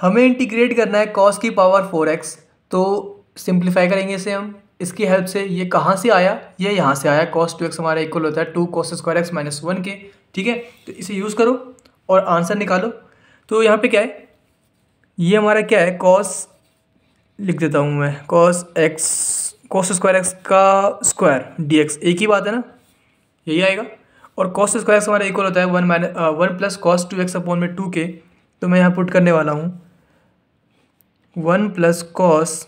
हमें इंटीग्रेट करना है कॉस की पावर फोर एक्स तो सिंप्लीफाई करेंगे इसे हम इसकी हेल्प से ये कहाँ से आया ये यहाँ से आया कॉस टू एक्स हमारा इक्वल होता है two cos square x minus one के ठीक है तो इसे यूज़ करो और आंसर निकालो तो यहाँ पे क्या है ये हमारा क्या है कॉस लिख देता हूँ मैं cos x cos square x का स्क्वायर डी एक्स एक ही बात है ना यही आएगा और कॉस स्क्वायर एक्स हमारा इक्वल होता है one minus one plus cos two x upon में टू के तो मैं यहाँ पुट करने वाला हूँ one plus cos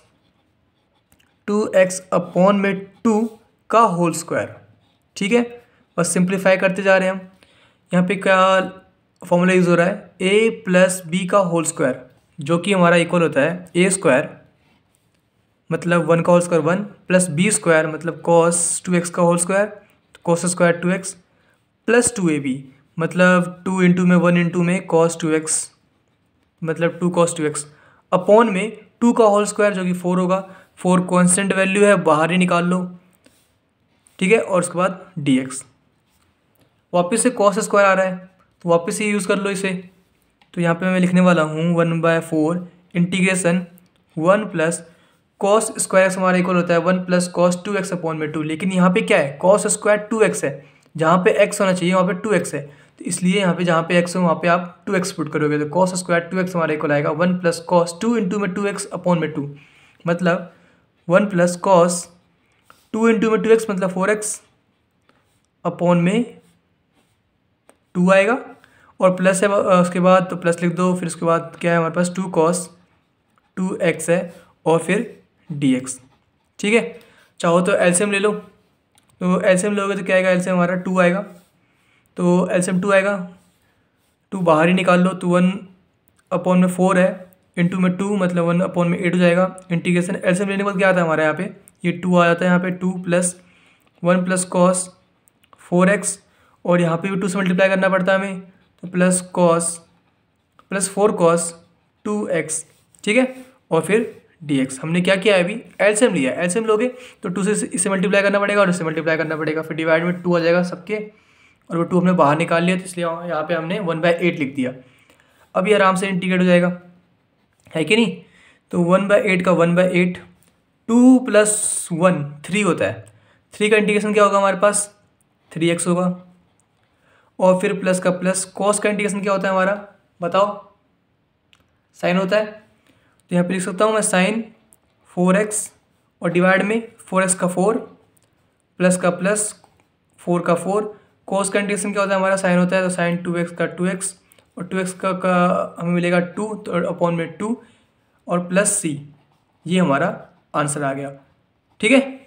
two x upon में टू का होल स्क्वायर ठीक है बस सिंप्लीफाई करते जा रहे हैं हम यहाँ पे क्या फॉर्मूला यूज़ हो रहा है ए प्लस बी का होल स्क्वायर जो कि हमारा इक्वल होता है ए स्क्वायर मतलब वन का whole square one plus b square मतलब कॉस टू एक्स का whole square cos square two x plus two a b मतलब टू इंटू में वन इंटू में कॉस टू एक्स मतलब two cos two x upon में two का whole square जो कि फोर होगा फोर कॉन्स्टेंट वैल्यू है बाहर ही निकाल लो ठीक है और उसके बाद डी एक्स वापस से कॉस स्क्वायर आ रहा है तो वापस ही यूज़ कर लो इसे तो यहाँ पे मैं लिखने वाला हूँ one by four integration one plus cos square x हमारा इक्वल होता है one plus cos two x upon में टू लेकिन यहाँ पे क्या है कॉस स्क्वायर टू एक्स है जहाँ पे एक्स होना चाहिए वहाँ पे टू एक्स है तो इसलिए यहाँ पे जहाँ पे एक्स हो वहाँ पे आप टू एक्स पुट करोगे तो कॉस स्क्वायर टू एक्स हमारे को आएगा one plus cos two into में टू एक्स अपॉन में टू मतलब one plus cos two into में टू एक्स मतलब फोर एक्स अपॉन में टू आएगा और प्लस है उसके बाद तो प्लस लिख दो फिर उसके बाद क्या है हमारे पास टू कॉस टू एक्स है और फिर डी एक्स ठीक है चाहो तो एल्सियम ले लो तो एल्शियम लोगे तो क्या आएगा एल्शियम हमारा टू आएगा तो एल्शियम टू आएगा टू बाहर ही निकाल लो तो वन अपॉन में फोर है इंटू में टू मतलब वन अपॉन में एट हो जाएगा इंटीग्रेशन एल्शियम लेने के बाद क्या आता है हमारे यहाँ पे ये टू आ जाता है यहाँ पे two plus one plus cos four x और यहाँ पे भी टू से मल्टीप्लाई करना पड़ता है हमें तो plus cos plus four cos two x ठीक है और फिर डी एक्स हमने क्या किया है अभी एल्सियम लिया है एल्सियम लोगे तो टू से इससे मल्टीप्लाई करना पड़ेगा और इससे मल्टीप्लाई करना पड़ेगा फिर डिवाइड में टू आ जाएगा सबके और वो टू हमने बाहर निकाल लिया तो इसलिए यहाँ पे हमने वन बाई एट लिख दिया अभी आराम से इंटीग्रेट हो जाएगा है कि नहीं तो वन बाई एट का one by eight two plus one three होता है थ्री का इंटीग्रेशन क्या होगा हमारे पास थ्री एक्स होगा और फिर प्लस का प्लस कॉस का इंटीग्रेशन क्या होता है हमारा बताओ साइन होता है तो यहाँ पे लिख सकता हूँ मैं साइन फोर एक्स और डिवाइड में फोर एक्स का फोर प्लस का प्लस फोर का फोर कोस कंडीशन क्या होता है हमारा साइन होता है तो साइन टू एक्स का टू एक्स और टू एक्स का, का हमें मिलेगा टू तो अपॉन में टू और प्लस सी ये हमारा आंसर आ गया ठीक है